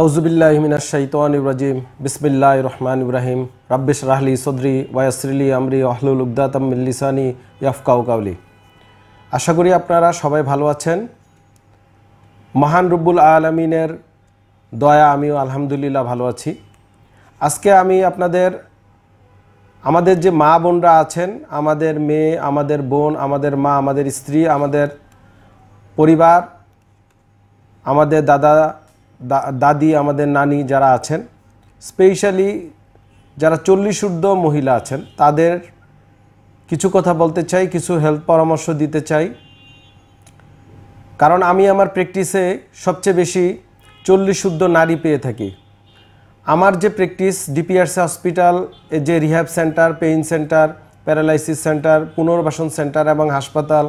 আউজুবিল্লাহমিনাশাইতানিরাজিম বিসমিল্লাহ রহমান ইব্রাহিম রাব্বিশ রাহলি সদরি ওয়াসরিলি আমরি আহলুল উদ্দাতাম মিল্লিসানি ইয়াফকাউ কাউলি আশা করি আপনারা সবাই ভালো আছেন মহান রব্বুল আলমিনের দয়া আমিও আলহামদুলিল্লাহ ভালো আছি আজকে আমি আপনাদের আমাদের যে মা বোনরা আছেন আমাদের মেয়ে আমাদের বোন আমাদের মা আমাদের স্ত্রী আমাদের পরিবার আমাদের দাদা দাদি আমাদের নানি যারা আছেন স্পেশালি যারা চল্লিশ ঊর্ধ্ব মহিলা আছেন তাদের কিছু কথা বলতে চাই কিছু হেলথ পরামর্শ দিতে চাই কারণ আমি আমার প্র্যাকটিসে সবচেয়ে বেশি চল্লিশ শুদ্ধ নারী পেয়ে থাকি আমার যে প্র্যাকটিস ডিপিআরসি হসপিটাল যে rehab centre pain centre paralysis centre পুনর্বাসন সেন্টার এবং হাসপাতাল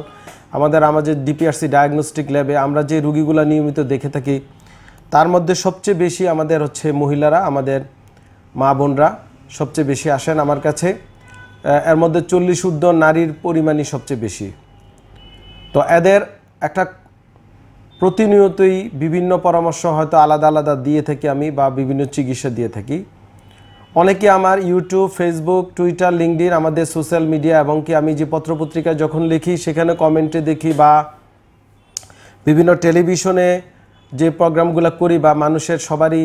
আমাদের আমাদের ডিপিআরসি ডায়াগনস্টিক ল্যাবে আমরা যে রুগীগুলো নিয়মিত দেখে থাকি তার মধ্যে সবচেয়ে বেশি আমাদের হচ্ছে মহিলারা আমাদের মা বোনরা সবচেয়ে বেশি আসেন আমার কাছে এর মধ্যে চল্লিশ উদ্ধ নারীর পরিমাণই সবচেয়ে বেশি তো এদের একটা প্রতিনিয়তই বিভিন্ন পরামর্শ হয়তো আলাদা আলাদা দিয়ে থাকি আমি বা বিভিন্ন চিকিৎসা দিয়ে থাকি অনেকে আমার ইউটিউব ফেসবুক টুইটার লিঙ্কডিন আমাদের সোশ্যাল মিডিয়া এবং কি আমি যে পত্রপত্রিকা যখন লিখি সেখানে কমেন্টে দেখি বা বিভিন্ন টেলিভিশনে যে প্রোগ্রামগুলো করি বা মানুষের সবারই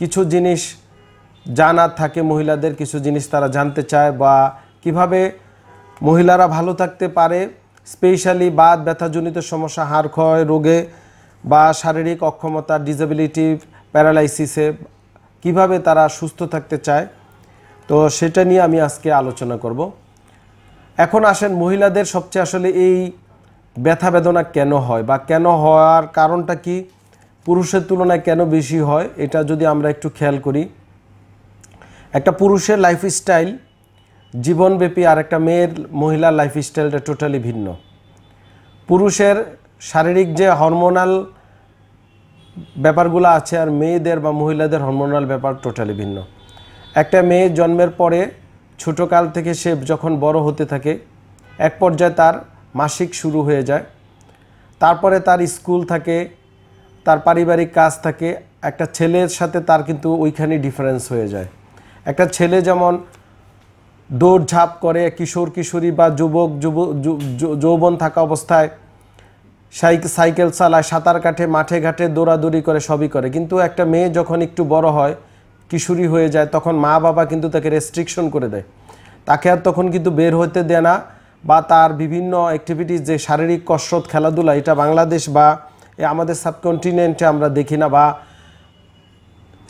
কিছু জিনিস জানার থাকে মহিলাদের কিছু জিনিস তারা জানতে চায় বা কিভাবে মহিলারা ভালো থাকতে পারে স্পেশালি বাদ ব্যথাজনিত সমস্যা হাড় ক্ষয় রোগে বা শারীরিক অক্ষমতা ডিসেবিলিটি প্যারালাইসিসে কিভাবে তারা সুস্থ থাকতে চায় তো সেটা নিয়ে আমি আজকে আলোচনা করব এখন আসেন মহিলাদের সবচেয়ে আসলে এই ব্যথা বেদনা কেন হয় বা কেন হওয়ার কারণটা কি পুরুষের তুলনায় কেন বেশি হয় এটা যদি আমরা একটু খেয়াল করি একটা পুরুষের লাইফস্টাইল জীবনব্যাপী আর একটা মেয়ের মহিলার লাইফস্টাইলটা টোটালি ভিন্ন পুরুষের শারীরিক যে হরমোনাল ব্যাপারগুলো আছে আর মেয়েদের বা মহিলাদের হরমোনাল ব্যাপার টোটালি ভিন্ন একটা মেয়ে জন্মের পরে ছোটোকাল থেকে সে যখন বড় হতে থাকে এক পর্যায়ে তার মাসিক শুরু হয়ে যায় তারপরে তার স্কুল থাকে তার পারিবারিক কাজ থাকে একটা ছেলের সাথে তার কিন্তু ওইখানে ডিফারেন্স হয়ে যায় একটা ছেলে যেমন দৌড়ঝাঁপ করে কিশোর কিশোরী বা যুবক যুব যৌবন থাকা অবস্থায় সাইকেল চালায় সাঁতার কাটে মাঠে ঘাটে দৌড়াদৌড়ি করে সবই করে কিন্তু একটা মেয়ে যখন একটু বড় হয় কিশোরী হয়ে যায় তখন মা বাবা কিন্তু তাকে রেস্ট্রিকশন করে দেয় তাকে আর তখন কিন্তু বের হতে দেয় না বা তার বিভিন্ন অ্যাক্টিভিটিস যে শারীরিক কসরত খেলাধুলা এটা বাংলাদেশ বা আমাদের সাবকন্টিনেন্টে আমরা দেখি না বা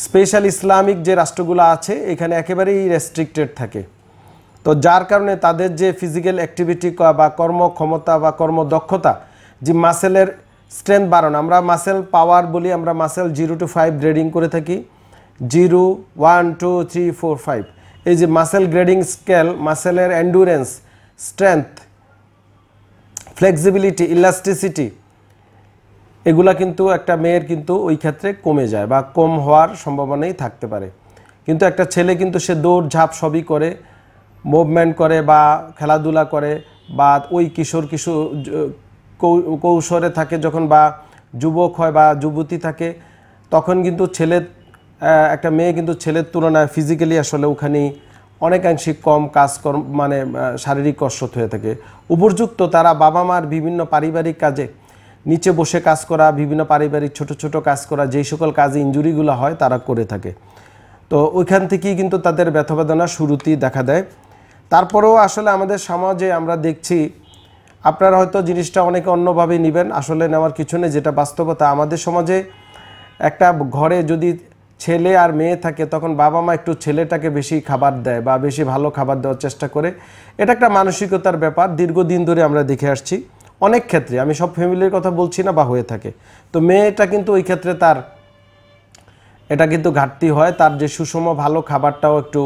স্পেশাল ইসলামিক যে রাষ্ট্রগুলো আছে এখানে একেবারেই রেস্ট্রিক্টেড থাকে তো যার কারণে তাদের যে ফিজিক্যাল অ্যাক্টিভিটি বা কর্মক্ষমতা বা কর্মদক্ষতা যে মাসেলের স্ট্রেংথ বাড়ানো আমরা মাসেল পাওয়ার বলি আমরা muscle zero to five grading করে থাকি zero one two three four five এই যে মাসেল গ্রেডিং স্কেল মাসেলের অ্যান্ডুরেন্স স্ট্রেংথ ফ্লেক্সিবিলিটি ইলাস্টিসিটি এগুলা কিন্তু একটা মেয়ের কিন্তু ওই ক্ষেত্রে কমে যায় বা কম হওয়ার সম্ভাবনাই থাকতে পারে কিন্তু একটা ছেলে কিন্তু সে দৌড় ঝাঁপ সবই করে মুভমেন্ট করে বা খেলাধুলা করে বা ওই কিশোর কিশোর কৌশলে থাকে যখন বা যুবক হয় বা যুবতী থাকে তখন কিন্তু ছেলে একটা মেয়ে কিন্তু ছেলের তুলনায় ফিজিক্যালি আসলে ওখানেই অনেকাংশে কম কাজ মানে শারীরিক কসরত হয়ে থাকে উপযুক্ত তারা বাবা মার বিভিন্ন পারিবারিক কাজে নিচে বসে কাজ করা বিভিন্ন পারিবারিক ছোট ছোট কাজ করা যেই সকল কাজে ইঞ্জুরিগুলো হয় তারা করে থাকে তো ওইখান থেকেই কিন্তু তাদের ব্যথাবেদনা শুরুতেই দেখা দেয় তারপরেও আসলে আমাদের সমাজে আমরা দেখছি আপনারা হয়তো জিনিসটা অনেকে অন্যভাবে নেবেন আসলে নেওয়ার কিছু নেই যেটা বাস্তবতা আমাদের সমাজে একটা ঘরে যদি ছেলে আর মেয়ে থাকে তখন বাবা মা একটু ছেলেটাকে বেশি খাবার দেয় বা বেশি ভালো খাবার দেওয়ার চেষ্টা করে এটা একটা মানসিকতার ব্যাপার দীর্ঘদিন ধরে আমরা দেখে আসছি অনেক ক্ষেত্রে আমি সব ফ্যামিলির কথা বলছি না বা হয়ে থাকে তো মেয়েটা কিন্তু ওই ক্ষেত্রে তার এটা কিন্তু ঘাটতি হয় তার যে সুষম ভালো খাবারটাও একটু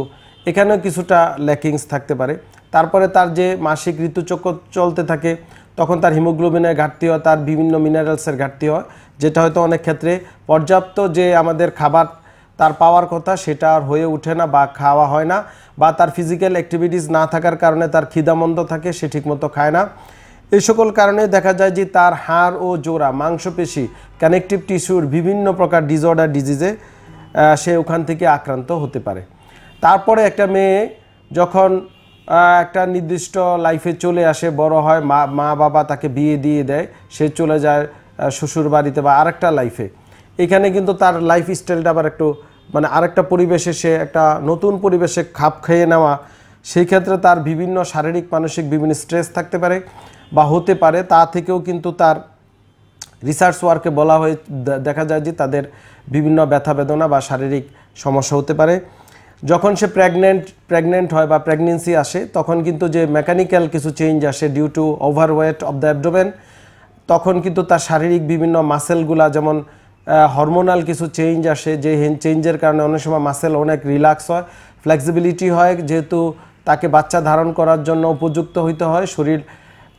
এখানেও কিছুটা ল্যাকিংস থাকতে পারে তারপরে তার যে মাসিক ঋতুচক্র চলতে থাকে তখন তার হিমোগ্লোবিনের ঘাটতি হয় তার বিভিন্ন মিনারেলসের ঘাটতি হয় যেটা হয়তো অনেক ক্ষেত্রে পর্যাপ্ত যে আমাদের খাবার তার পাওয়ার কথা সেটা আর হয়ে ওঠে না বা খাওয়া হয় না বা তার ফিজিক্যাল অ্যাক্টিভিটিস না থাকার কারণে তার খিদামন্দ থাকে সে ঠিকমতো খায় না এই সকল কারণে দেখা যায় যে তার হাড় ও জোড়া মাংসপেশি কানেকটিভ টিস্যুর বিভিন্ন প্রকার ডিজর্ডার ডিজিজে সে ওখান থেকে আক্রান্ত হতে পারে তারপরে একটা মেয়ে যখন একটা নির্দিষ্ট লাইফে চলে আসে বড় হয় মা মা বাবা তাকে বিয়ে দিয়ে দেয় সে চলে যায় শ্বশুর বাড়িতে বা আরেকটা লাইফে এখানে কিন্তু তার লাইফ স্টাইলটা আবার একটু মানে আরেকটা পরিবেশে সে একটা নতুন পরিবেশে খাপ খেয়ে নেওয়া সেই ক্ষেত্রে তার বিভিন্ন শারীরিক মানসিক বিভিন্ন স্ট্রেস থাকতে পারে বা হতে পারে তা থেকেও কিন্তু তার রিসার্চ ওয়ার্কে বলা হয়ে দেখা যায় যে তাদের বিভিন্ন ব্যথা বেদনা বা শারীরিক সমস্যা হতে পারে যখন সে প্রেগনেন্ট প্রেগনেন্ট হয় বা প্রেগনেন্সি আসে তখন কিন্তু যে মেকানিক্যাল কিছু চেঞ্জ আসে due to overweight of the abdomen তখন কিন্তু তার শারীরিক বিভিন্ন মাসেলগুলা যেমন হরমোনাল কিছু চেঞ্জ আসে যে চেঞ্জের কারণে অনেক সময় মাসেল অনেক রিল্যাক্স হয় ফ্লেক্সিবিলিটি হয় যেহেতু তাকে বাচ্চা ধারণ করার জন্য উপযুক্ত হইতে হয় শরীর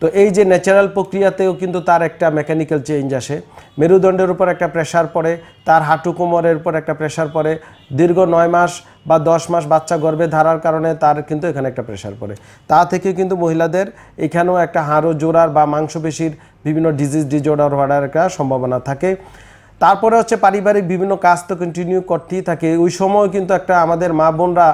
তো এই যে ন্যাচারাল প্রক্রিয়াতেও কিন্তু তার একটা মেকানিক্যাল চেঞ্জ আসে মেরুদণ্ডের উপর একটা প্রেশার পড়ে তার হাঁটু কোমরের উপর একটা প্রেশার পড়ে দীর্ঘ নয় মাস বা দশ মাস বাচ্চা গর্ভে ধারার কারণে তার কিন্তু এখানে একটা প্রেশার পড়ে তা থেকে কিন্তু মহিলাদের এখানেও একটা হাঁড়ো জোড়ার বা মাংসপেশির বিভিন্ন ডিজিজ ডিজোর্ডার হওয়ার একটা সম্ভাবনা থাকে তারপরে হচ্ছে পারিবারিক বিভিন্ন কাজ তো কন্টিনিউ করতেই থাকে ওই সময় কিন্তু একটা আমাদের মা বোনরা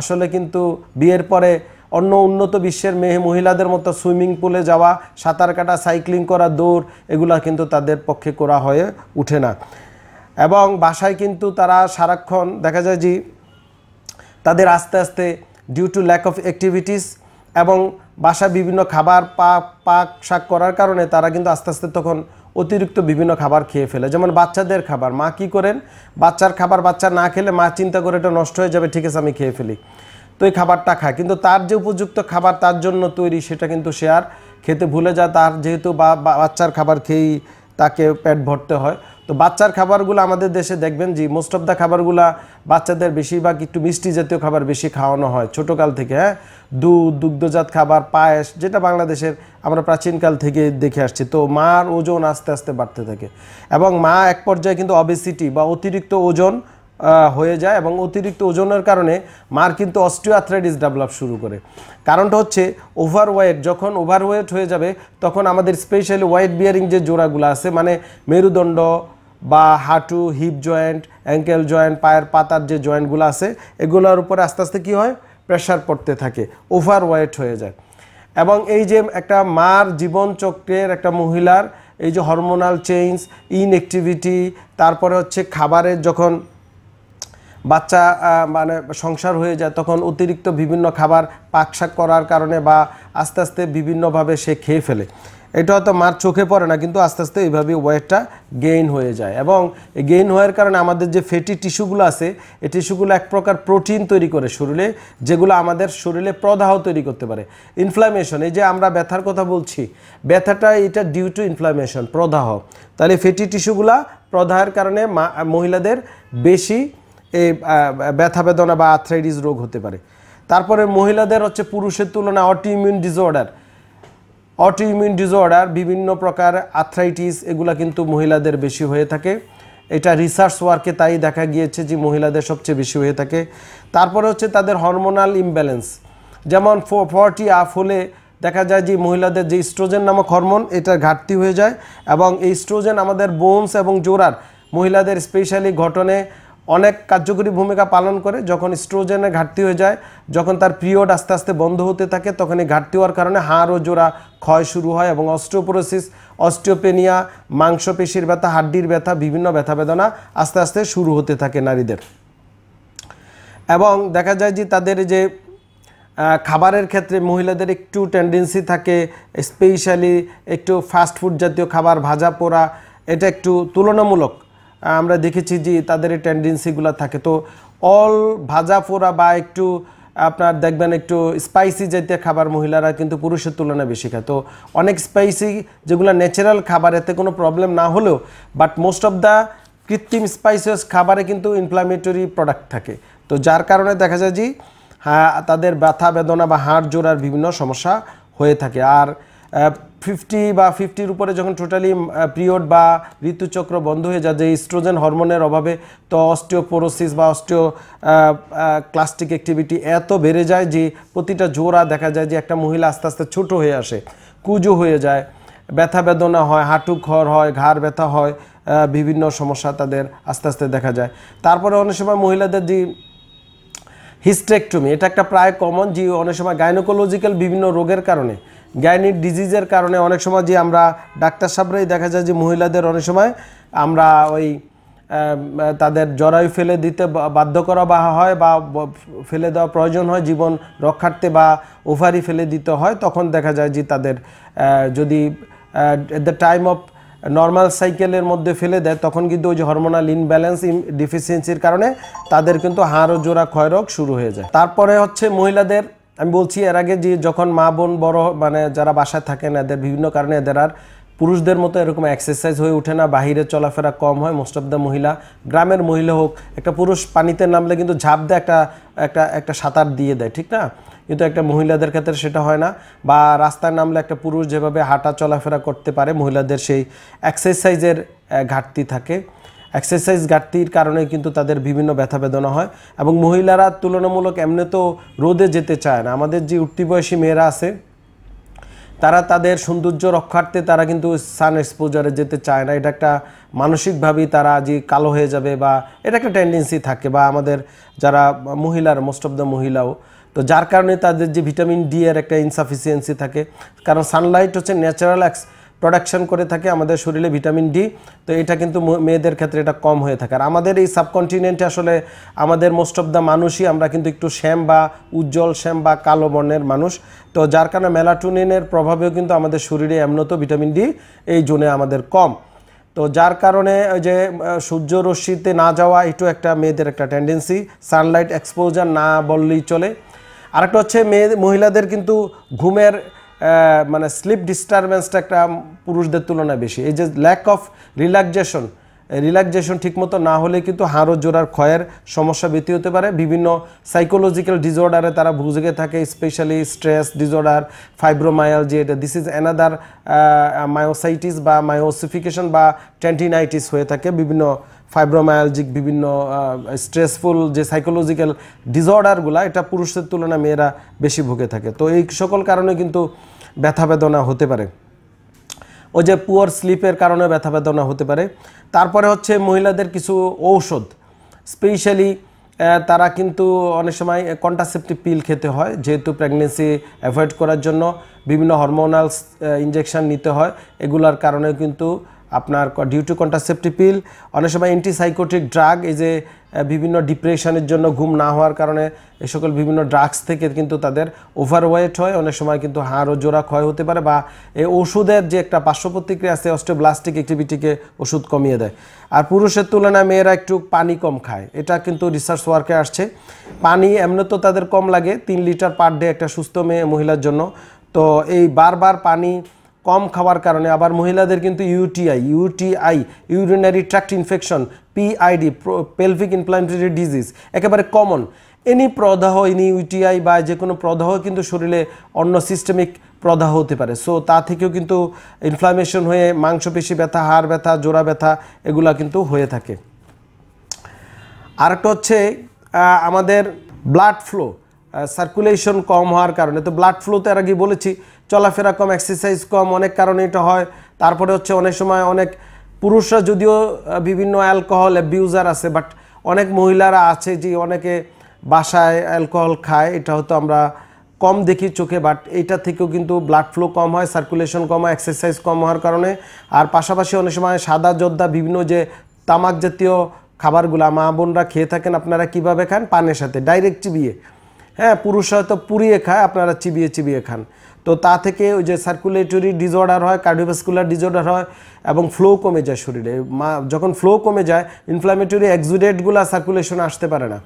আসলে কিন্তু বিয়ের পরে অন্য উন্নত বিশ্বের মেয়ে মহিলাদের মতো সুইমিং পুলে যাওয়া সাঁতার কাটা সাইক্লিং করা দৌড় এগুলা কিন্তু তাদের পক্ষে করা হয়ে উঠে না এবং বাসায় কিন্তু তারা সারাক্ষণ দেখা যায় যে তাদের আস্তে আস্তে due to lack of activities এবং বাসা বিভিন্ন খাবার পাক পাক শাক করার কারণে তারা কিন্তু আস্তে আস্তে তখন অতিরিক্ত বিভিন্ন খাবার খেয়ে ফেলে যেমন বাচ্চাদের খাবার মা কি করেন বাচ্চার খাবার বাচ্চা না খেলে মা চিন্তা করে এটা নষ্ট হয়ে যাবে ঠিক আছে আমি খেয়ে ফেলি তো এই খাবারটা খায় কিন্তু তার যে উপযুক্ত খাবার তার জন্য তৈরি সেটা কিন্তু সে আর খেতে ভুলে যায় তার যেহেতু বাচ্চার খাবার খেয়েই তাকে পেট ভরতে হয় তো বাচ্চার খাবারগুলো আমাদের দেশে দেখবেন যে মোস্ট অফ দ্য খাবারগুলো বাচ্চাদের বেশিরভাগ একটু মিষ্টি জাতীয় খাবার বেশি খাওয়ানো হয় ছোটোকাল থেকে হ্যাঁ দুধ দুগ্ধজাত খাবার পায়েস যেটা বাংলাদেশের আমরা প্রাচীনকাল থেকে দেখে আসছি তো মার ওজন আস্তে আস্তে বাড়তে থাকে এবং মা এক পর্যায়ে কিন্তু অবেসিটি বা অতিরিক্ত ওজন হয়ে যায় এবং অতিরিক্ত ওজনের কারণে মার কিন্তু অস্টিওআথ্রাইটিস ডেভেলপ শুরু করে কারণটা হচ্ছে ওভারওয়েট যখন ওভারওয়েট হয়ে যাবে তখন আমাদের স্পেশালি ওয়াইট বিয়ারিং যে জোড়াগুলো আছে মানে মেরুদণ্ড বা হাঁটু হিপ জয়েন্ট অ্যাঙ্কেল জয়েন্ট পায়ের পাতার যে জয়েন্টগুলো আছে এগুলোর উপরে আস্তে আস্তে কী হয় প্রেশার পড়তে থাকে ওভারওয়েট হয়ে যায় এবং এই যে একটা মার জীবনচক্রের একটা মহিলার এই যে হরমোনাল চেঞ্জ ইনএক্টিভিটি তারপরে হচ্ছে খাবারের যখন বাচ্চা মানে সংসার হয়ে যায় তখন অতিরিক্ত বিভিন্ন খাবার পাকশাক করার কারণে বা আস্তে আস্তে বিভিন্নভাবে সে খেয়ে ফেলে এটা হয়তো মার চোখে পড়ে না কিন্তু আস্তে আস্তে এইভাবে ওয়েটটা গেইন হয়ে যায় এবং গেইন হওয়ার কারণে আমাদের যে ফেটি টিস্যুগুলো আছে এই টিস্যুগুলো এক প্রকার প্রোটিন তৈরি করে শরীরে যেগুলো আমাদের শরীরে প্রদাহ তৈরি করতে পারে ইনফ্লামেশন এই যে আমরা ব্যথার কথা বলছি ব্যথাটা এটা ডিউ টু ইনফ্লামেশন প্রদাহ তাহলে ফেটি টিস্যুগুলা প্রদাহের কারণে মহিলাদের বেশি এই ব্যথা বেদনা বা আর্থ্রাইটিস রোগ হতে পারে তারপরে মহিলাদের হচ্ছে পুরুষের তুলনায় auto immune disorder auto immune disorder বিভিন্ন প্রকার আর্থ্রাইটিস এগুলা কিন্তু মহিলাদের বেশি হয়ে থাকে এটা রিসার্চ ওয়ার্কে তাই দেখা গিয়েছে যে মহিলাদের সবচেয়ে বেশি হয়ে থাকে তারপরে হচ্ছে তাদের হরমোনাল ইমব্যালেন্স যেমন ফর্টি আপ হলে দেখা যায় যে মহিলাদের যে স্ট্রোজেন নামক হরমোন এটার ঘাটতি হয়ে যায় এবং এই স্ট্রোজেন আমাদের বোনস এবং জোড়ার মহিলাদের স্পেশালি ঘটনে অনেক কার্যকরী ভূমিকা পালন করে যখন স্ট্রোজেনের ঘাটতি হয়ে যায় যখন তার পিরিয়ড আস্তে আস্তে বন্ধ হতে থাকে তখন এই ঘাটতি হওয়ার কারণে হাড় ও জোড়া ক্ষয় শুরু হয় এবং অস্ট্রোপোরোসিস অস্টিওপেনিয়া মাংসপেশির ব্যথা হাড্ডির ব্যথা বিভিন্ন ব্যথা বেদনা আস্তে আস্তে শুরু হতে থাকে নারীদের এবং দেখা যায় যে তাদের যে খাবারের ক্ষেত্রে মহিলাদের একটু টেন্ডেন্সি থাকে স্পেশালি একটু ফাস্ট ফুড জাতীয় খাবার ভাজা পোড়া এটা একটু তুলনামূলক আমরা দেখেছি যে তাদের টেন্ডেন্সিগুলো থাকে তো অল ভাজা পোড়া বা একটু আপনার দেখবেন একটু স্পাইসি জাতীয় খাবার মহিলারা কিন্তু পুরুষের তুলনায় বেশি খায় তো অনেক স্পাইসি যেগুলো ন্যাচারাল খাবার এতে কোনো প্রবলেম না হলেও বাট মোস্ট অফ দ্য কৃত্রিম স্পাইসিয়াস খাবারে কিন্তু ইনফ্লামেটরি প্রোডাক্ট থাকে তো যার কারণে দেখা যায় যে হ্যাঁ তাদের ব্যথা বেদনা বা হাড় জোড়ার বিভিন্ন সমস্যা হয়ে থাকে আর ফিফটি বা ফিফটির উপরে যখন টোটালি পিরিয়ড বা ঋতুচক্র বন্ধ হয়ে যায় যে ইস্ট্রোজেন হরমোনের অভাবে তো অস্টিওপোরোসিস বা অস্টিও ক্লাস্টিক অ্যাক্টিভিটি এত বেড়ে যায় যে প্রতিটা জোড়া দেখা যায় যে একটা মহিলা আস্তে আস্তে ছোটো হয়ে আসে কুজো হয়ে যায় ব্যথা বেদনা হয় হাঁটু খর হয় ঘাড় ব্যথা হয় বিভিন্ন সমস্যা তাদের আস্তে আস্তে দেখা যায় তারপরে অনেক সময় মহিলাদের যে হিস্টেকটমি এটা একটা প্রায় কমন যে অনেক সময় গাইনোকোলজিক্যাল বিভিন্ন রোগের কারণে গাইনির ডিজিজের কারণে অনেক সময় যে আমরা ডাক্তার সাহেবরাই দেখা যায় যে মহিলাদের অনেক সময় আমরা ওই তাদের জরায়ু ফেলে দিতে বাধ্য করা বা হয় বা ফেলে দেওয়া প্রয়োজন হয় জীবন রক্ষার্থে বা ওভারি ফেলে দিতে হয় তখন দেখা যায় যে তাদের যদি at the time of normal সাইকেলের মধ্যে ফেলে দেয় তখন কিন্তু ওই যে হরমোনাল ইনব্যালেন্স ডিফিসিয়েন্সির কারণে তাদের কিন্তু হাড় ও জোড়া ক্ষয়রোগ শুরু হয়ে যায় তারপরে হচ্ছে মহিলাদের আমি বলছি এর আগে যে যখন মা বোন বড় মানে যারা বাসায় থাকেন এদের বিভিন্ন কারণে এদের আর পুরুষদের মতো এরকম এক্সারসাইজ হয়ে ওঠে না বাহিরে চলাফেরা কম হয় মোস্ট অফ দ্য মহিলা গ্রামের মহিলা হোক একটা পুরুষ পানিতে নামলে কিন্তু ঝাঁপ দেয় একটা একটা একটা সাঁতার দিয়ে দেয় ঠিক না কিন্তু একটা মহিলাদের ক্ষেত্রে সেটা হয় না বা রাস্তায় নামলে একটা পুরুষ যেভাবে হাঁটা চলাফেরা করতে পারে মহিলাদের সেই এক্সারসাইজের ঘাটতি থাকে এক্সারসাইজ ঘাটতির কারণে কিন্তু তাদের বিভিন্ন ব্যথা বেদনা হয় এবং মহিলারা তুলনামূলক এমনি তো রোদে যেতে চায় না আমাদের যে উঠতি বয়সী মেয়েরা আছে তারা তাদের সৌন্দর্য রক্ষার্থে তারা কিন্তু সান এক্সপোজারে যেতে চায় না এটা একটা মানসিকভাবেই তারা যে কালো হয়ে যাবে বা এটা একটা টেন্ডেন্সি থাকে বা আমাদের যারা মহিলার মোস্ট অফ দ্য মহিলাও তো যার কারণে তাদের যে ভিটামিন ডি এর একটা ইনসাফিসিয়েন্সি থাকে কারণ সানলাইট হচ্ছে ন্যাচারাল প্রোডাকশন করে থাকে আমাদের শরীরে ভিটামিন ডি তো এটা কিন্তু মেয়েদের ক্ষেত্রে এটা কম হয়ে থাকে আর আমাদের এই সাবকন্টিনেন্টে আসলে আমাদের মোস্ট অফ দ্য মানুষই আমরা কিন্তু একটু শ্যাম বা উজ্জ্বল শ্যাম বা কালো বর্ণের মানুষ তো যার কারণে মেলাটোনিনের প্রভাবেও কিন্তু আমাদের শরীরে এমনত ভিটামিন ডি এই জোনে আমাদের কম তো যার কারণে যে সূর্যরশ্মিতে না যাওয়া এটু একটা মেয়েদের একটা টেন্ডেন্সি সানলাইট এক্সপোজার না বললেই চলে আরেকটা হচ্ছে মেয়ে মহিলাদের কিন্তু ঘুমের মানে স্লিপ ডিস্টারবেন্সটা একটা পুরুষদের তুলনায় বেশি এই যে ল্যাক অফ রিল্যাক্সেশন রিল্যাক্সেশন ঠিকমতো না হলে কিন্তু হাড় জোড়ার ক্ষয়ের সমস্যা বৃদ্ধি হতে পারে বিভিন্ন সাইকোলজিক্যাল ডিজর্ডারে তারা ভুজে থাকে স্পেশালি স্ট্রেস ডিসঅর্ডার ফাইব্রোমায়াল যে এটা দিস ইজ অ্যানাদার মায়োসাইটিস বা মায়োসিফিকেশন বা ট্যান্টিনাইটিস হয়ে থাকে বিভিন্ন ফাইব্রোমায়ালজিক বিভিন্ন স্ট্রেসফুল যে সাইকোলজিক্যাল ডিজর্ডারগুলো এটা পুরুষের তুলনায় মেয়েরা বেশি ভুগে থাকে তো এই সকল কারণে কিন্তু ব্যথা বেদনা হতে পারে ওই যে পুয়ার স্লিপের কারণে ব্যথা বেদনা হতে পারে তারপরে হচ্ছে মহিলাদের কিছু ঔষধ স্পেশালি তারা কিন্তু অনেক সময় কন্টাসেপ্টিভ পিল খেতে হয় যেহেতু প্রেগনেন্সি অ্যাভয়েড করার জন্য বিভিন্ন হরমোনাল ইঞ্জেকশান নিতে হয় এগুলার কারণে কিন্তু আপনার ডিউ টু পিল অনেক সময় অ্যান্টিসাইকোটিক ড্রাগ এই যে বিভিন্ন ডিপ্রেশনের জন্য ঘুম না হওয়ার কারণে এ সকল বিভিন্ন ড্রাগস থেকে কিন্তু তাদের ওভারওয়েট হয় অনেক সময় কিন্তু হাড় ও জোড়া ক্ষয় হতে পারে বা এই ওষুধের যে একটা পার্শ্ব প্রতিক্রিয়া আছে অস্টোব্লাস্টিক অ্যাক্টিভিটিকে ওষুধ কমিয়ে দেয় আর পুরুষের তুলনায় মেয়েরা একটু পানি কম খায় এটা কিন্তু রিসার্চ ওয়ার্কে আসছে পানি এমনি তো তাদের কম লাগে তিন লিটার পার ডে একটা সুস্থ মেয়ে মহিলার জন্য তো এই বারবার পানি কম খাওয়ার কারণে আবার মহিলাদের কিন্তু UTI UTI urinary tract infection PID pelvic inflammatory disease একেবারে কমন এনি প্রদাহ এনি ইউটিআই বা যে কোনো প্রদাহ কিন্তু শরীরে অন্য সিস্টেমিক প্রদাহ হতে পারে সো তা থেকেও কিন্তু ইনফ্লামেশন হয়ে মাংসপেশি ব্যথা হাড় ব্যথা জোড়া ব্যথা এগুলা কিন্তু হয়ে থাকে আরেকটা হচ্ছে আমাদের ব্লাড ফ্লো সার্কুলেশন কম হওয়ার কারণে তো ব্লাড ফ্লো তো এর আগে বলেছি চলাফেরা কম এক্সারসাইজ কম অনেক কারণে এটা হয় তারপরে হচ্ছে অনেক সময় অনেক পুরুষরা যদিও বিভিন্ন অ্যালকোহল অ্যাবিউজার আছে বাট অনেক মহিলারা আছে যে অনেকে বাসায় অ্যালকোহল খায় এটা হয়তো আমরা কম দেখি চোখে বাট এইটা থেকেও কিন্তু ব্লাড ফ্লো কম হয় সার্কুলেশন কম হয় এক্সারসাইজ কম হওয়ার কারণে আর পাশাপাশি অনেক সময় সাদা যোদ্ধা বিভিন্ন যে তামাক জাতীয় খাবারগুলো মা বোনরা খেয়ে থাকেন আপনারা কিভাবে খান পানের সাথে ডাইরেক্ট চিবিয়ে হ্যাঁ পুরুষ হয়তো পুড়িয়ে খায় আপনারা চিবিয়ে চিবিয়ে খান তো তা থেকে ওই যে সার্কুলেটরি ডিজর্ডার হয় কার্ডিওভাস্কুলার ডিজর্ডার হয় এবং ফ্লো কমে যায় শরীরে মা যখন ফ্লো কমে যায় ইনফ্লামেটরি এক্সুডেটগুলো সার্কুলেশন আসতে পারে না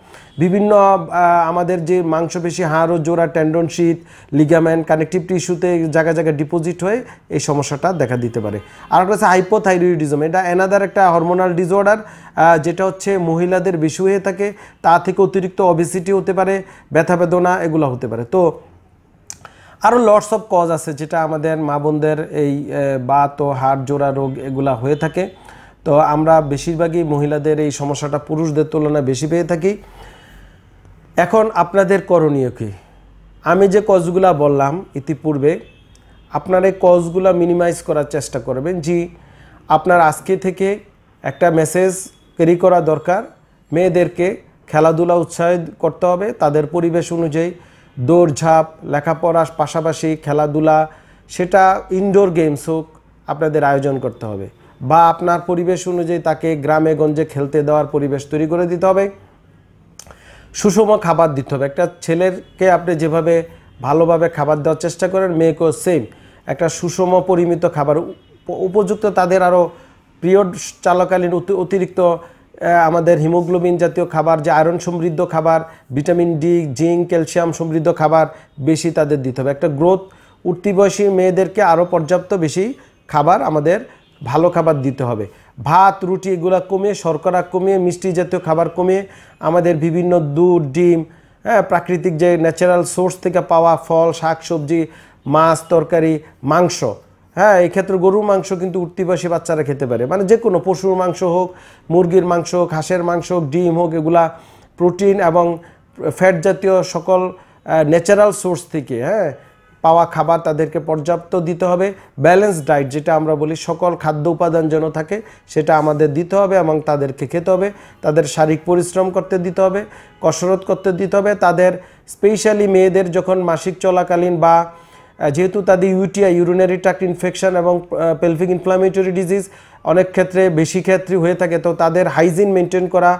বিভিন্ন আমাদের যে মাংসপেশি হাড় ও জোড়া ট্যান্ডন শীত লিগামেন্ট কানেকটিভ টিস্যুতে জায়গায় জায়গায় ডিপোজিট হয়ে এই সমস্যাটা দেখা দিতে পারে আর একটা হচ্ছে হাইপোথাইরয়েডিজম এটা এনাদার একটা হরমোনাল ডিজর্ডার যেটা হচ্ছে মহিলাদের বেশি হয়ে থাকে তা থেকে অতিরিক্ত অবেসিটি হতে পারে ব্যথা বেদনা এগুলো হতে পারে তো আরও লর্ডস অফ কজ আছে যেটা আমাদের মা বোনদের এই বাত ও হাড় জোড়া রোগ এগুলা হয়ে থাকে তো আমরা বেশিরভাগই মহিলাদের এই সমস্যাটা পুরুষদের তুলনায় বেশি পেয়ে থাকি এখন আপনাদের করণীয় কী আমি যে কজগুলা বললাম ইতিপূর্বে আপনার এই কজগুলা মিনিমাইজ করার চেষ্টা করবেন জি আপনার আজকে থেকে একটা মেসেজ ক্যারি করা দরকার মেয়েদেরকে খেলাধুলা উৎসাহিত করতে হবে তাদের পরিবেশ অনুযায়ী দৌড়ঝাঁপ লেখাপড়ার পাশাপাশি খেলাধুলা সেটা ইনডোর গেমস হোক আপনাদের আয়োজন করতে হবে বা আপনার পরিবেশ অনুযায়ী তাকে গ্রামে গঞ্জে খেলতে দেওয়ার পরিবেশ তৈরি করে দিতে হবে সুষম খাবার দিতে হবে একটা ছেলেরকে আপনি যেভাবে ভালোভাবে খাবার দেওয়ার চেষ্টা করেন মেয়েকেও সেম একটা সুষম পরিমিত খাবার উপযুক্ত তাদের আরও প্রিয় চালাকালীন অতিরিক্ত আমাদের হিমোগ্লোবিন জাতীয় খাবার যে আয়রন সমৃদ্ধ খাবার ভিটামিন ডি জিঙ্ক ক্যালসিয়াম সমৃদ্ধ খাবার বেশি তাদের দিতে হবে একটা গ্রোথ উঠতি বয়সী মেয়েদেরকে আরও পর্যাপ্ত বেশি খাবার আমাদের ভালো খাবার দিতে হবে ভাত রুটি এগুলো কমিয়ে শর্করা কমিয়ে মিষ্টি জাতীয় খাবার কমিয়ে আমাদের বিভিন্ন দুধ ডিম হ্যাঁ প্রাকৃতিক যে ন্যাচারাল সোর্স থেকে পাওয়া ফল শাক সবজি মাছ তরকারি মাংস হ্যাঁ এক্ষেত্রে গরুর মাংস কিন্তু উঠতিবাসী বাচ্চারা খেতে পারে মানে যে কোনো পশুর মাংস হোক মুরগির মাংস হোক হাঁসের মাংস হোক ডিম হোক এগুলা প্রোটিন এবং ফ্যাট জাতীয় সকল ন্যাচারাল সোর্স থেকে হ্যাঁ পাওয়া খাবার তাদেরকে পর্যাপ্ত দিতে হবে ব্যালেন্স ডায়েট যেটা আমরা বলি সকল খাদ্য উপাদান যেন থাকে সেটা আমাদের দিতে হবে এবং তাদেরকে খেতে হবে তাদের শারীরিক পরিশ্রম করতে দিতে হবে কসরত করতে দিতে হবে তাদের স্পেশালি মেয়েদের যখন মাসিক চলাকালীন বা যেহেতু তাদের ইউটিআই ইউরিনারি ট্রাক্ট ইনফেকশন এবং পেলভিক ইনফ্লামেটরি ডিজিজ অনেক ক্ষেত্রে বেশি ক্ষেত্রে হয়ে থাকে তো তাদের হাইজিন মেনটেন করা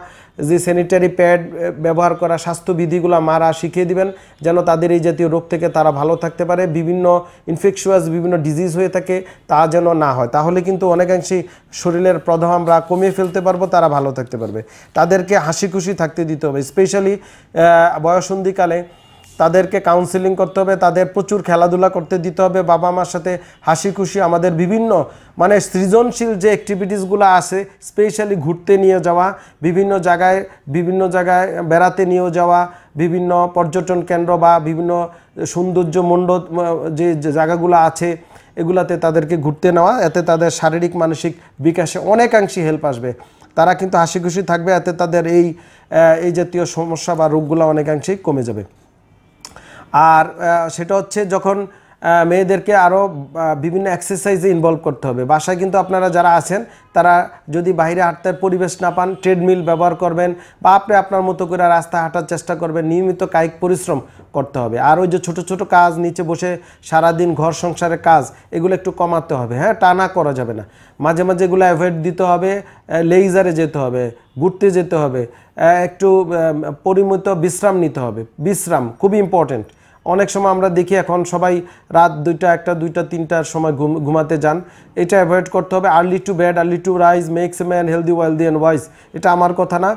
যে স্যানিটারি প্যাড ব্যবহার করা স্বাস্থ্যবিধিগুলো মারা শিখিয়ে দিবেন যেন তাদের এই জাতীয় রোগ থেকে তারা ভালো থাকতে পারে বিভিন্ন ইনফেকশুয়াস বিভিন্ন ডিজিজ হয়ে থাকে তা যেন না হয় তাহলে কিন্তু অনেকাংশেই শরীরের প্রধান আমরা কমিয়ে ফেলতে পারবো তারা ভালো থাকতে পারবে তাদেরকে হাসি খুশি থাকতে দিতে হবে স্পেশালি বয়সন্ধিকালে তাদেরকে কাউন্সিলিং করতে হবে তাদের প্রচুর খেলাধুলা করতে দিতে হবে বাবা মার সাথে হাসি খুশি আমাদের বিভিন্ন মানে সৃজনশীল যে অ্যাক্টিভিটিসগুলো আছে স্পেশালি ঘুরতে নিয়ে যাওয়া বিভিন্ন জায়গায় বিভিন্ন জায়গায় বেড়াতে নিয়ে যাওয়া বিভিন্ন পর্যটন কেন্দ্র বা বিভিন্ন সৌন্দর্য যে জায়গাগুলো আছে এগুলাতে তাদেরকে ঘুরতে নেওয়া এতে তাদের শারীরিক মানসিক বিকাশে অনেকাংশে হেল্প আসবে তারা কিন্তু হাসি খুশি থাকবে এতে তাদের এই এই জাতীয় সমস্যা বা রোগগুলো অনেকাংশেই কমে যাবে আর সেটা হচ্ছে যখন মেয়েদেরকে আরও বিভিন্ন এক্সারসাইজে ইনভলভ করতে হবে বাসায় কিন্তু আপনারা যারা আছেন তারা যদি বাইরে হাঁটতে পরিবেশ না পান ট্রেডমিল ব্যবহার করবেন বা আপনি আপনার মতো করে রাস্তা হাঁটার চেষ্টা করবেন নিয়মিত কায়িক পরিশ্রম করতে হবে আর ওই যে ছোট ছোট কাজ নিচে বসে সারাদিন ঘর সংসারের কাজ এগুলো একটু কমাতে হবে হ্যাঁ টানা করা যাবে না মাঝে মাঝে এগুলো অ্যাভয়েড দিতে হবে লেজারে যেতে হবে ঘুরতে যেতে হবে একটু পরিমিত বিশ্রাম নিতে হবে বিশ্রাম খুব ইম্পর্টেন্ট অনেক সময় আমরা দেখি এখন সবাই রাত দুইটা একটা দুইটা তিনটার সময় ঘুমাতে যান এটা অ্যাভয়েড করতে হবে early to bed early to rise makes a man healthy wealthy and wise এটা আমার কথা না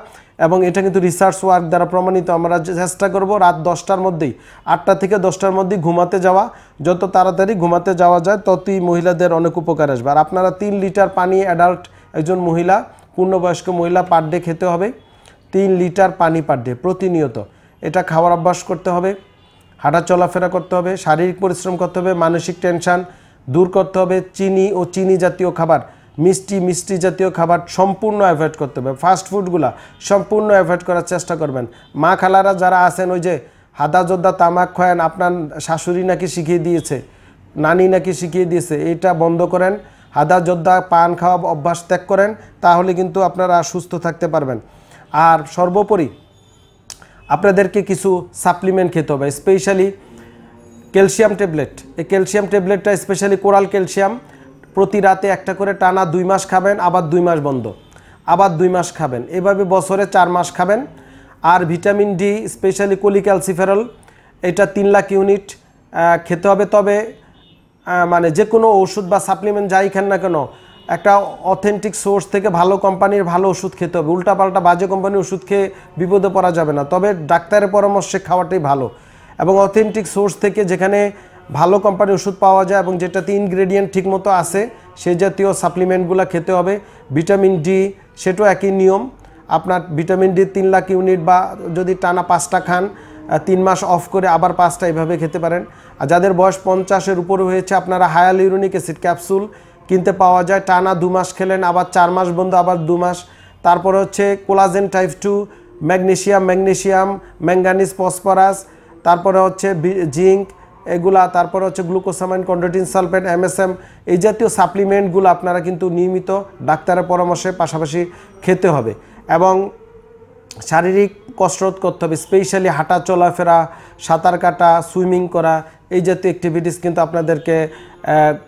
এবং এটা কিন্তু রিসার্চ ওয়ার্ক দ্বারা প্রমাণিত আমরা চেষ্টা করব রাত দশটার মধ্যেই আটটা থেকে দশটার মধ্যেই ঘুমাতে যাওয়া যত তাড়াতাড়ি ঘুমাতে যাওয়া যায় ততই মহিলাদের অনেক উপকার আসবে আর আপনারা তিন লিটার পানি অ্যাডাল্ট একজন মহিলা পূর্ণবয়স্ক মহিলা পার ডে খেতে হবে তিন লিটার পানি পার ডে প্রতিনিয়ত এটা খাওয়ার অভ্যাস করতে হবে হাঁটা চলাফেরা করতে হবে শারীরিক পরিশ্রম করতে হবে মানসিক টেনশান দূর করতে হবে চিনি ও চিনি জাতীয় খাবার মিষ্টি মিষ্টি জাতীয় খাবার সম্পূর্ণ অ্যাভয়েড করতে হবে ফাস্টফুডগুলা সম্পূর্ণ অ্যাভয়েড করার চেষ্টা করবেন মা খালারা যারা আছেন ওই যে হাদা যোদ্ধা তামাক খোয়েন আপনার শাশুড়ি নাকি শিখিয়ে দিয়েছে নানি নাকি শিখিয়ে দিয়েছে এটা বন্ধ করেন হাদা যোদ্ধা পান খাওয়া অভ্যাস ত্যাগ করেন তাহলে কিন্তু আপনারা সুস্থ থাকতে পারবেন আর সর্বোপরি আপনাদেরকে কিছু সাপ্লিমেন্ট খেতে হবে স্পেশালি ক্যালসিয়াম ট্যাবলেট এই ক্যালসিয়াম ট্যাবলেটটা স্পেশালি কোরাল ক্যালসিয়াম প্রতি রাতে একটা করে টানা দুই মাস খাবেন আবার দুই মাস বন্ধ আবার দুই মাস খাবেন এভাবে বছরে চার মাস খাবেন আর ভিটামিন ডি স্পেশালি কোলিক্যালসিফেরল এটা তিন লাখ ইউনিট খেতে হবে তবে মানে যে কোনো ওষুধ বা সাপ্লিমেন্ট যাই খান না কেন একটা অথেন্টিক সোর্স থেকে ভালো কোম্পানির ভালো ওষুধ খেতে হবে উল্টাপাল্টা বাজে কোম্পানির ওষুধ খেয়ে বিপদে পড়া যাবে না তবে ডাক্তারের পরামর্শে খাওয়াটাই ভালো এবং অথেন্টিক সোর্স থেকে যেখানে ভালো কোম্পানির ওষুধ পাওয়া যায় এবং যেটাতে ইনগ্রেডিয়েন্ট ঠিকমতো আছে সেই জাতীয় সাপ্লিমেন্টগুলো খেতে হবে ভিটামিন ডি সেটাও একই নিয়ম আপনার ভিটামিন ডি তিন লাখ ইউনিট বা যদি টানা পাঁচটা খান তিন মাস অফ করে আবার পাঁচটা এভাবে খেতে পারেন আর যাদের বয়স পঞ্চাশের উপরে হয়েছে আপনারা হায়াল ইউরোনিক অ্যাসিড ক্যাপসুল কিনতে পাওয়া যায় টানা দু মাস খেলেন আবার চার মাস বন্ধ আবার দু মাস তারপর হচ্ছে collagen type two magnesium magnesium manganese phosphorus তারপরে হচ্ছে জিঙ্ক এগুলা তারপরে হচ্ছে গ্লুকোসামাইন কন্ড্রোটিন সালফেট এমএসএম এই জাতীয় সাপ্লিমেন্টগুলো আপনারা কিন্তু নিয়মিত ডাক্তারের পরামর্শে পাশাপাশি খেতে হবে এবং শারীরিক কসরত করতে হবে স্পেশালি হাঁটা চলাফেরা সাঁতার কাটা সুইমিং করা এই জাতীয় অ্যাক্টিভিটিস কিন্তু আপনাদেরকে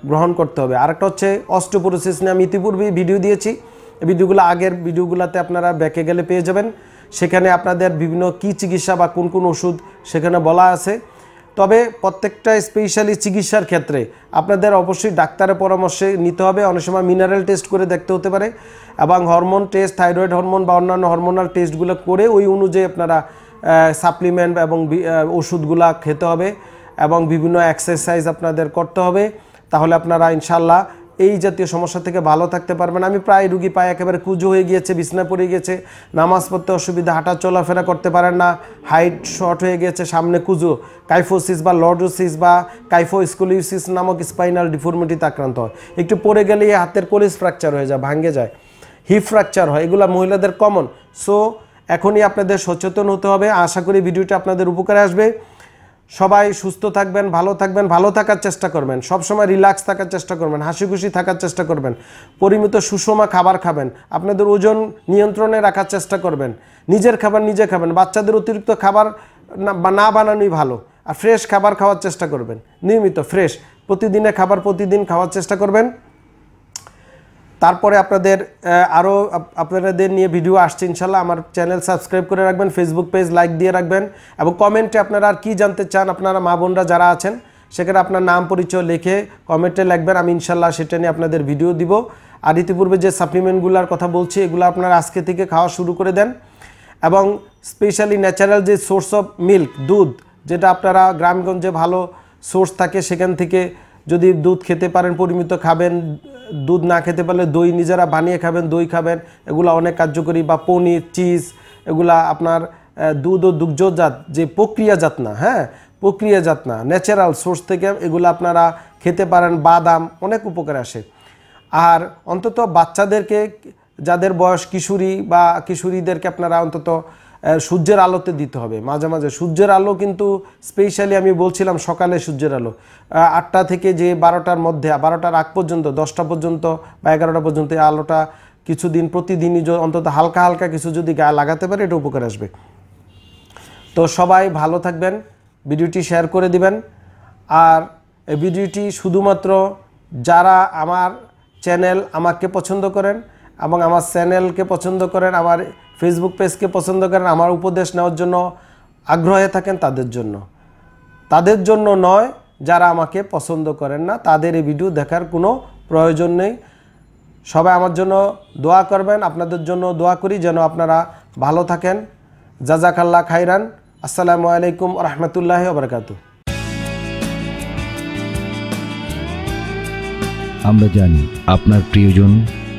গ্রহণ করতে হবে আরেকটা হচ্ছে অস্টোপোরোসিস নিয়ে আমি ইতিপূর্বেই ভিডিও দিয়েছি এই ভিডিওগুলো আগের ভিডিওগুলোতে আপনারা ব্যাকে গেলে পেয়ে যাবেন সেখানে আপনাদের বিভিন্ন কি চিকিৎসা বা কোন কোন ওষুধ সেখানে বলা আছে তবে প্রত্যেকটা স্পেশালি চিকিৎসার ক্ষেত্রে আপনাদের অবশ্যই ডাক্তারের পরামর্শে নিতে হবে অনেক সময় মিনারেল টেস্ট করে দেখতে হতে পারে এবং হরমোন টেস্ট থাইরয়েড হরমোন বা অন্যান্য হরমোনাল টেস্টগুলো করে ওই অনুযায়ী আপনারা সাপ্লিমেন্ট এবং ওষুধগুলা খেতে হবে এবং বিভিন্ন এক্সারসাইজ আপনাদের করতে হবে তাহলে আপনারা ইনশাল্লাহ এই জাতীয় সমস্যা থেকে ভালো থাকতে পারবেন আমি প্রায় রুগী পায়ে একেবারে কুজো হয়ে গিয়েছে বিছনা পড়ে গিয়েছে নামাজ পড়তে অসুবিধা হাঁটা চলাফেরা করতে পারেন না হাইট শর্ট হয়ে গিয়েছে সামনে কুজো কাইফোসিস বা লর্ডোসিস বা কাইফো স্কুলিউসিস নামক স্পাইনাল ডিফর্মিটিতে আক্রান্ত হয় একটু পড়ে গেলে হাতের কলিজ ফ্র্যাকচার হয়ে যায় ভাঙ্গে যায় হিপ ফ্র্যাকচার হয় এগুলো মহিলাদের কমন সো এখনই আপনাদের সচেতন হতে হবে আশা করি ভিডিওটা আপনাদের উপকারে আসবে সবাই সুস্থ থাকবেন ভালো থাকবেন ভালো থাকার চেষ্টা করবেন সবসময় রিল্যাক্স থাকার চেষ্টা করবেন হাসি খুশি থাকার চেষ্টা করবেন পরিমিত সুষমা খাবার খাবেন আপনাদের ওজন নিয়ন্ত্রণে রাখার চেষ্টা করবেন নিজের খাবার নিজে খাবেন বাচ্চাদের অতিরিক্ত খাবার না বানানোই ভালো আর ফ্রেশ খাবার খাওয়ার চেষ্টা করবেন নিয়মিত ফ্রেশ প্রতিদিনে খাবার প্রতিদিন খাওয়ার চেষ্টা করবেন তারপরে আপনাদের আরও আপনাদের নিয়ে ভিডিও আসছে ইনশাল্লাহ আমার চ্যানেল সাবস্ক্রাইব করে রাখবেন ফেসবুক পেজ লাইক দিয়ে রাখবেন এবং কমেন্টে আপনারা আর কী জানতে চান আপনারা মা বোনরা যারা আছেন সেখানে আপনার নাম পরিচয় লিখে কমেন্টে লিখবেন আমি ইনশাল্লাহ সেটা নিয়ে আপনাদের ভিডিও দিব আর ইতিপূর্বে যে সাপ্লিমেন্টগুলোর কথা বলছি এগুলো আপনারা আজকে থেকে খাওয়া শুরু করে দেন এবং স্পেশালি ন্যাচারাল যে সোর্স অফ মিল্ক দুধ যেটা আপনারা গ্রামগঞ্জে ভালো সোর্স থাকে সেখান থেকে যদি দুধ খেতে পারেন পরিমিত খাবেন দুধ না খেতে পারলে দই নিজেরা বানিয়ে খাবেন দই খাবেন এগুলা অনেক কার্যকরী বা পনির চিজ এগুলা আপনার দুধ ও দুগ্ধজাত যে প্রক্রিয়াজাত না হ্যাঁ প্রক্রিয়াজাত না ন্যাচারাল সোর্স থেকে এগুলো আপনারা খেতে পারেন বাদাম অনেক উপকারে আসে আর অন্তত বাচ্চাদেরকে যাদের বয়স কিশোরী বা কিশোরীদেরকে আপনারা অন্তত সূর্যের আলোতে দিতে হবে মাঝে মাঝে সূর্যের আলো কিন্তু স্পেশালি আমি বলছিলাম সকালে সূর্যের আলো আটটা থেকে যে বারোটার মধ্যে বারোটার আগ পর্যন্ত দশটা পর্যন্ত বা এগারোটা পর্যন্ত এই আলোটা কিছুদিন প্রতিদিনই অন্তত হালকা হালকা কিছু যদি গায়ে লাগাতে পারে এটা উপকার আসবে তো সবাই ভালো থাকবেন ভিডিওটি শেয়ার করে দিবেন আর এই ভিডিওটি শুধুমাত্র যারা আমার চ্যানেল আমাকে পছন্দ করেন এবং আমার চ্যানেলকে পছন্দ করেন আমার ফেসবুক পেজকে পছন্দ করেন আমার উপদেশ নেওয়ার জন্য আগ্রহে থাকেন তাদের জন্য তাদের জন্য নয় যারা আমাকে পছন্দ করেন না তাদের এই ভিডিও দেখার কোনো প্রয়োজন নেই সবাই আমার জন্য দোয়া করবেন আপনাদের জন্য দোয়া করি যেন আপনারা ভালো থাকেন জাজাকাল্লা খাইরান আসসালামু আলাইকুম রহমতুল্লাহ বরকাতু আমরা জানি আপনার প্রিয়জন